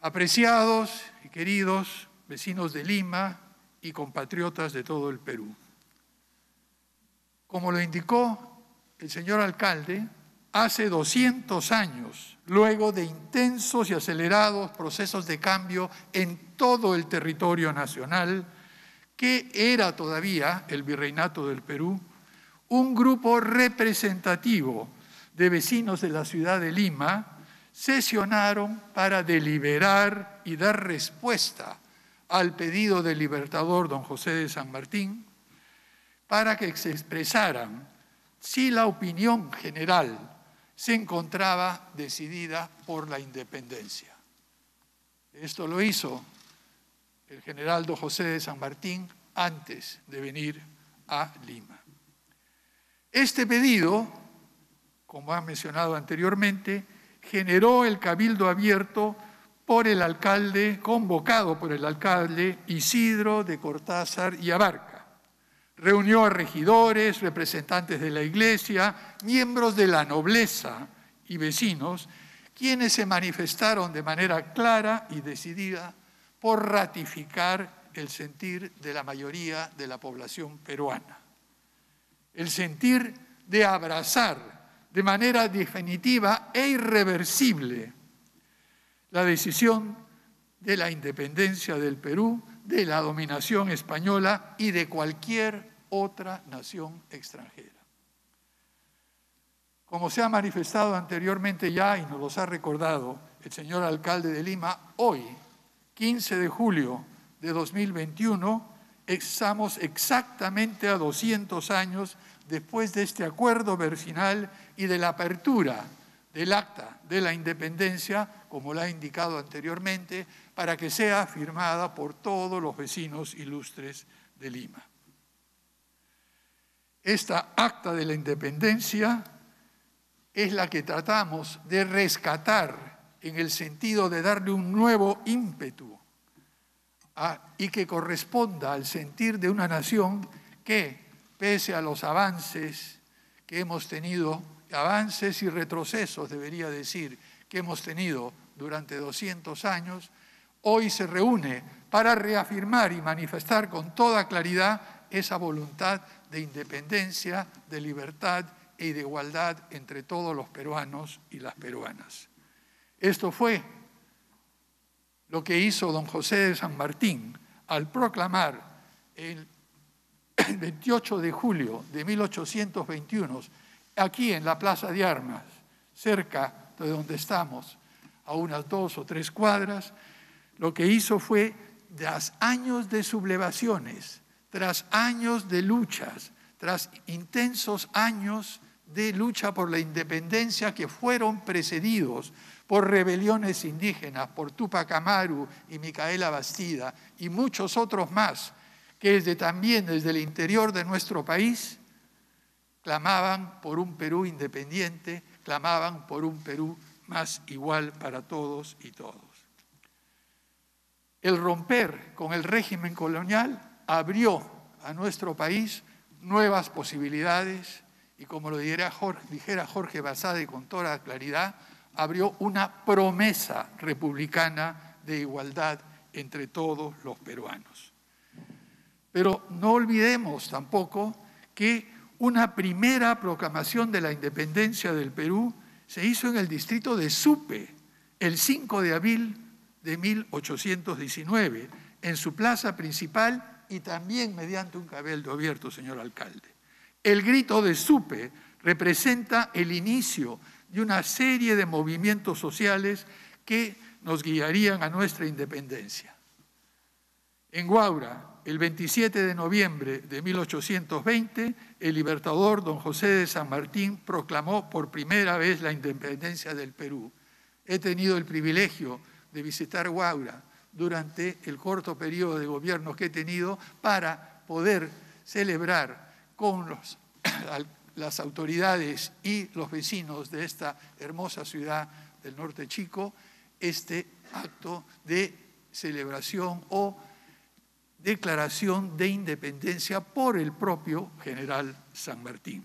apreciados y queridos vecinos de Lima y compatriotas de todo el Perú. Como lo indicó el señor alcalde, hace 200 años, luego de intensos y acelerados procesos de cambio en todo el territorio nacional, que era todavía el virreinato del Perú, un grupo representativo de vecinos de la ciudad de Lima sesionaron para deliberar y dar respuesta al pedido del libertador don José de San Martín para que se expresaran si la opinión general se encontraba decidida por la independencia. Esto lo hizo el general don José de San Martín antes de venir a Lima. Este pedido, como ha mencionado anteriormente, generó el cabildo abierto por el alcalde, convocado por el alcalde Isidro de Cortázar y Abarca. Reunió a regidores, representantes de la iglesia, miembros de la nobleza y vecinos, quienes se manifestaron de manera clara y decidida por ratificar el sentir de la mayoría de la población peruana. El sentir de abrazar de manera definitiva e irreversible la decisión de la independencia del Perú, de la dominación española y de cualquier otra nación extranjera. Como se ha manifestado anteriormente ya y nos los ha recordado el señor alcalde de Lima, hoy, 15 de julio de 2021, estamos exactamente a 200 años después de este acuerdo verginal y de la apertura del acta de la independencia, como la ha indicado anteriormente, para que sea firmada por todos los vecinos ilustres de Lima. Esta acta de la independencia es la que tratamos de rescatar en el sentido de darle un nuevo ímpetu ah, y que corresponda al sentir de una nación que pese a los avances que hemos tenido, avances y retrocesos, debería decir, que hemos tenido durante 200 años, hoy se reúne para reafirmar y manifestar con toda claridad esa voluntad de independencia, de libertad y de igualdad entre todos los peruanos y las peruanas. Esto fue lo que hizo don José de San Martín al proclamar el el 28 de julio de 1821, aquí en la Plaza de Armas, cerca de donde estamos, a unas dos o tres cuadras, lo que hizo fue, tras años de sublevaciones, tras años de luchas, tras intensos años de lucha por la independencia que fueron precedidos por rebeliones indígenas, por Tupac Amaru y Micaela Bastida y muchos otros más, que desde, también desde el interior de nuestro país clamaban por un Perú independiente, clamaban por un Perú más igual para todos y todos. El romper con el régimen colonial abrió a nuestro país nuevas posibilidades y como lo dijera Jorge, dijera Jorge Basade con toda claridad, abrió una promesa republicana de igualdad entre todos los peruanos. Pero no olvidemos tampoco que una primera proclamación de la independencia del Perú se hizo en el distrito de Supe el 5 de abril de 1819, en su plaza principal y también mediante un cabello abierto, señor alcalde. El grito de Supe representa el inicio de una serie de movimientos sociales que nos guiarían a nuestra independencia. En Guaura, el 27 de noviembre de 1820, el libertador don José de San Martín proclamó por primera vez la independencia del Perú. He tenido el privilegio de visitar Guaura durante el corto periodo de gobierno que he tenido para poder celebrar con las autoridades y los vecinos de esta hermosa ciudad del norte chico este acto de celebración o declaración de independencia por el propio general San Martín.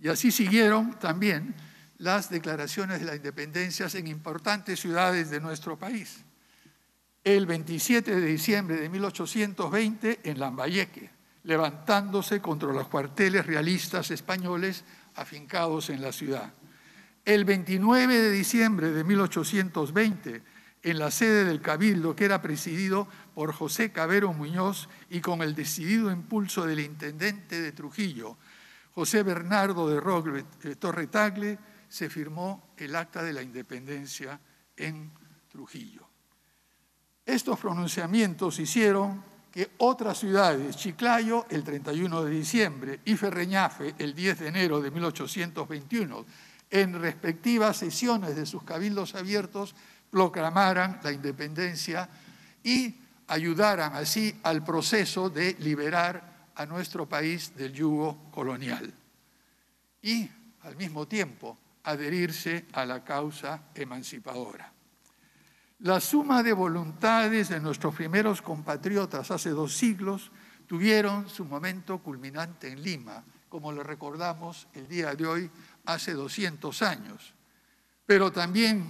Y así siguieron también las declaraciones de la independencia en importantes ciudades de nuestro país. El 27 de diciembre de 1820 en Lambayeque, levantándose contra los cuarteles realistas españoles afincados en la ciudad. El 29 de diciembre de 1820 en la sede del Cabildo, que era presidido por José Cabero Muñoz y con el decidido impulso del intendente de Trujillo, José Bernardo de Roque eh, Torretagle, se firmó el Acta de la Independencia en Trujillo. Estos pronunciamientos hicieron que otras ciudades, Chiclayo el 31 de diciembre y Ferreñafe el 10 de enero de 1821, en respectivas sesiones de sus cabildos abiertos, proclamaran la independencia y ayudaran así al proceso de liberar a nuestro país del yugo colonial y al mismo tiempo adherirse a la causa emancipadora. La suma de voluntades de nuestros primeros compatriotas hace dos siglos tuvieron su momento culminante en Lima, como lo recordamos el día de hoy, hace 200 años. Pero también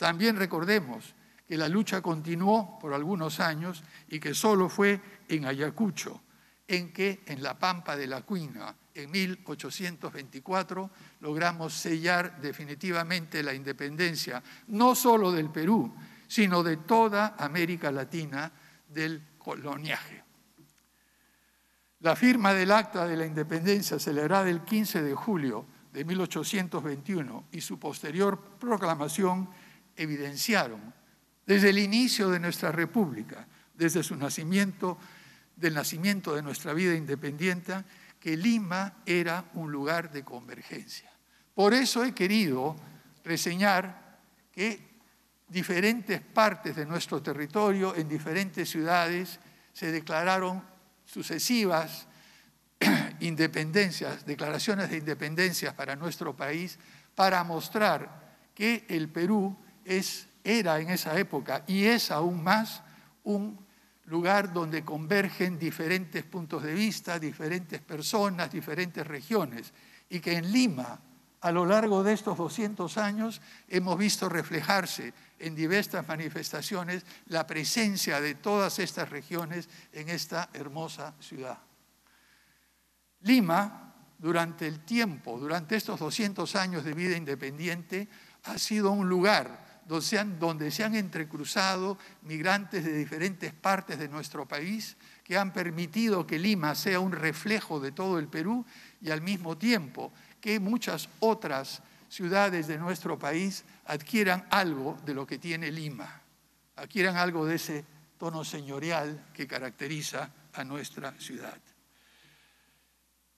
también recordemos que la lucha continuó por algunos años y que solo fue en Ayacucho, en que en la Pampa de la Cuina, en 1824, logramos sellar definitivamente la independencia, no solo del Perú, sino de toda América Latina del coloniaje. La firma del Acta de la Independencia celebrada el 15 de julio de 1821 y su posterior proclamación evidenciaron desde el inicio de nuestra república, desde su nacimiento, del nacimiento de nuestra vida independiente, que Lima era un lugar de convergencia. Por eso he querido reseñar que diferentes partes de nuestro territorio, en diferentes ciudades, se declararon sucesivas independencias, declaraciones de independencias para nuestro país, para mostrar que el Perú era en esa época y es aún más un lugar donde convergen diferentes puntos de vista, diferentes personas, diferentes regiones, y que en Lima, a lo largo de estos 200 años, hemos visto reflejarse en diversas manifestaciones la presencia de todas estas regiones en esta hermosa ciudad. Lima, durante el tiempo, durante estos 200 años de vida independiente, ha sido un lugar donde se, han, entrecruzado migrantes de diferentes partes de nuestro país que han permitido que Lima sea un reflejo de todo el Perú y al mismo tiempo que muchas otras ciudades de nuestro país adquieran algo de lo que tiene Lima, adquieran algo de ese tono señorial que caracteriza a nuestra ciudad.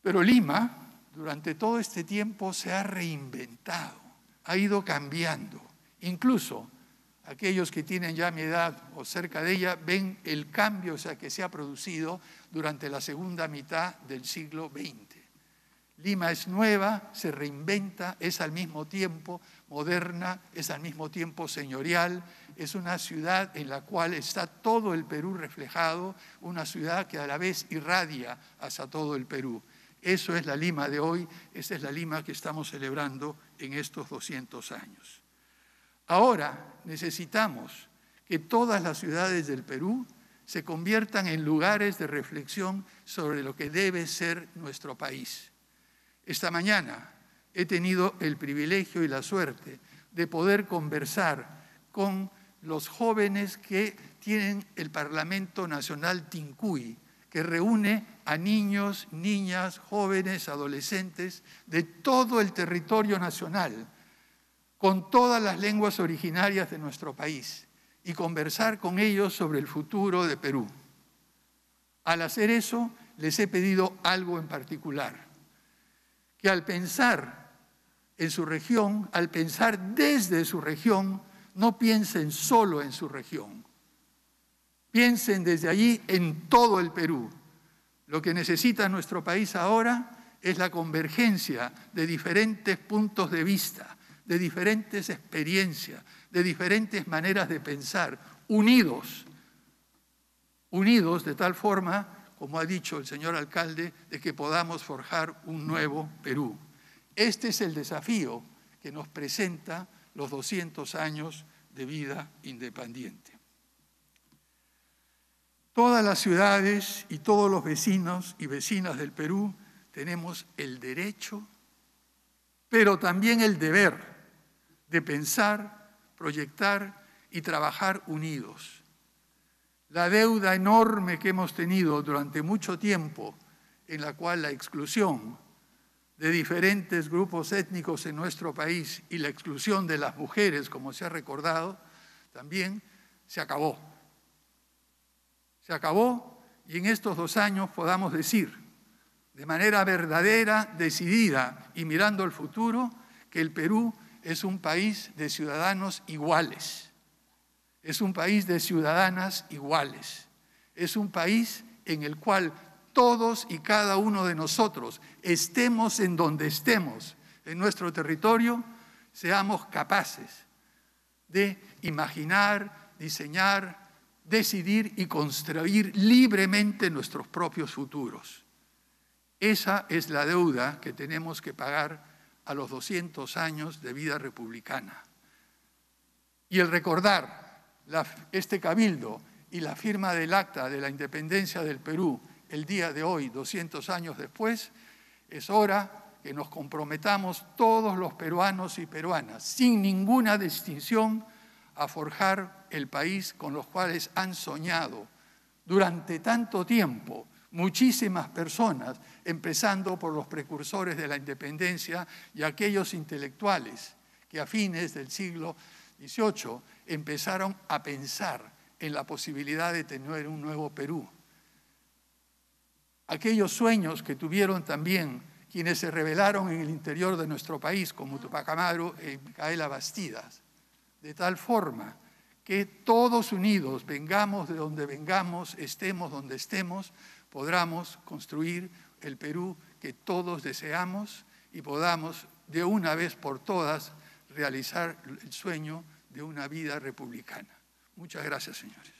Pero Lima, durante todo este tiempo, se ha reinventado, ha ido cambiando. Incluso aquellos que tienen ya mi edad o cerca de ella ven el cambio que se ha producido durante la segunda mitad del siglo XX. Lima es nueva, se reinventa, es al mismo tiempo moderna, es al mismo tiempo señorial, es una ciudad en la cual está todo el Perú reflejado, una ciudad que a la vez irradia hacia todo el Perú. Eso es la Lima de hoy, esa es la Lima que estamos celebrando en estos 200 años. Ahora necesitamos que todas las ciudades del Perú se conviertan en lugares de reflexión sobre lo que debe ser nuestro país. Esta mañana he tenido el privilegio y la suerte de poder conversar con los jóvenes que tienen el Parlamento Nacional Tincuy, que reúne a niños, niñas, jóvenes, adolescentes de todo el territorio nacional con todas las lenguas originarias de nuestro país y conversar con ellos sobre el futuro de Perú. Al hacer eso, les he pedido algo en particular, que al pensar en su región, al pensar desde su región, no piensen solo en su región, piensen desde allí en todo el Perú. Lo que necesita nuestro país ahora es la convergencia de diferentes puntos de vista, de diferentes experiencias, de diferentes maneras de pensar, unidos, unidos de tal forma, como ha dicho el señor alcalde, de que podamos forjar un nuevo Perú. Este es el desafío que nos presenta los 200 años de vida independiente. Todas las ciudades y todos los vecinos y vecinas del Perú tenemos el derecho, pero también el deber de pensar, proyectar y trabajar unidos. La deuda enorme que hemos tenido durante mucho tiempo, en la cual la exclusión de diferentes grupos étnicos en nuestro país y la exclusión de las mujeres, como se ha recordado, también se acabó. Se acabó y en estos dos años podamos decir de manera verdadera, decidida y mirando al futuro que el Perú es un país de ciudadanos iguales, es un país de ciudadanas iguales, es un país en el cual todos y cada uno de nosotros, estemos en donde estemos, en nuestro territorio, seamos capaces de imaginar, diseñar, decidir y construir libremente nuestros propios futuros. Esa es la deuda que tenemos que pagar a los 200 años de vida republicana. Y el recordar este cabildo y la firma del acta de la independencia del Perú el día de hoy, 200 años después, es hora que nos comprometamos todos los peruanos y peruanas, sin ninguna distinción, a forjar el país con los cuales han soñado durante tanto tiempo muchísimas personas, empezando por los precursores de la independencia y aquellos intelectuales que a fines del siglo XVIII empezaron a pensar en la posibilidad de tener un nuevo Perú. Aquellos sueños que tuvieron también quienes se rebelaron en el interior de nuestro país, como Tupac Amaru y e Micaela Bastidas, de tal forma que todos unidos, vengamos de donde vengamos, estemos donde estemos, podamos construir el Perú que todos deseamos y podamos de una vez por todas realizar el sueño de una vida republicana. Muchas gracias, señores.